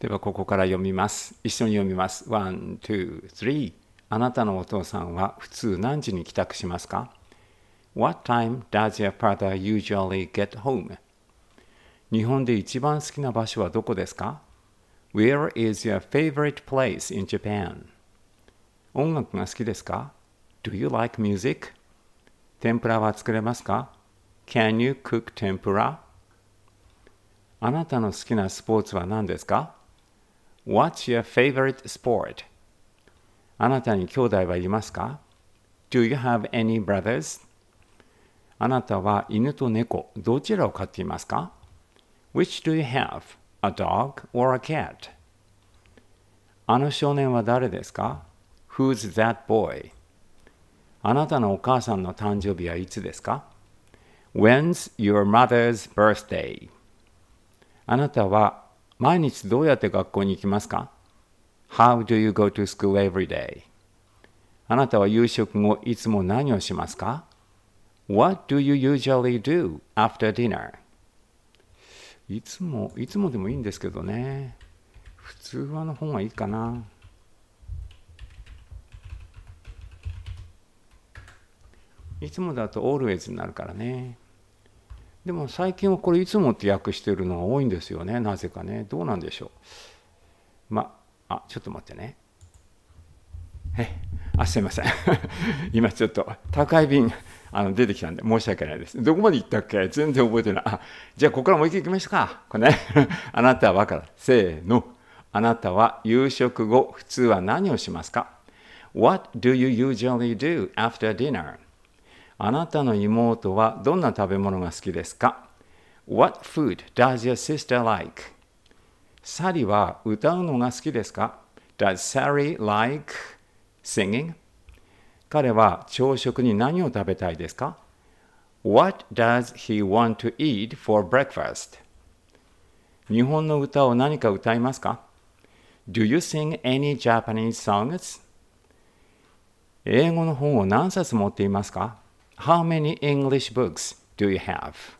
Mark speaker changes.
Speaker 1: ではここから読みます。一緒に読みます。1、2、3あなたのお父さんは普通何時に帰宅しますか ?What time does your father usually get home? 日本で一番好きな場所はどこですか ?Where is your favorite place in Japan? 音楽が好きですか ?Do you like music? 天ぷらは作れますか ?Can you cook tempura? あなたの好きなスポーツは何ですか What's your favorite sport? あなたに兄弟はいますか ?Do you have any brothers? あなたは犬と猫、どちらを飼っていますか ?Which do you have? A dog or a cat? あの少年は誰ですか ?Who's that boy? あなたのお母さんの誕生日はいつですか ?When's your mother's birthday? あなたは毎日どうやって学校に行きますか ?How do you go to school every day? あなたは夕食後いつも何をしますか ?What do you usually do after dinner? いつも、いつもでもいいんですけどね。普通はの方がいいかな。いつもだと always になるからね。でも最近はこれいつもって訳してるのが多いんですよねなぜかねどうなんでしょうまあちょっと待ってねえあすいません 今ちょっと宅配便あの出てきたんで申し訳ないですどこまで行ったっけ全然覚えてないあじゃあここからもう一回行きましょうかこれね あなたはからせーのあなたは夕食後普通は何をしますか What do you usually do after dinner? あなたの妹はどんな食べ物が好きですか ?What food does your sister like? サリは歌うのが好きですか ?Does Sally like singing? 彼は朝食に何を食べたいですか ?What does he want to eat for breakfast? 日本の歌を何か歌いますか ?Do you sing any Japanese songs? 英語の本を何冊持っていますか How many English books do you have?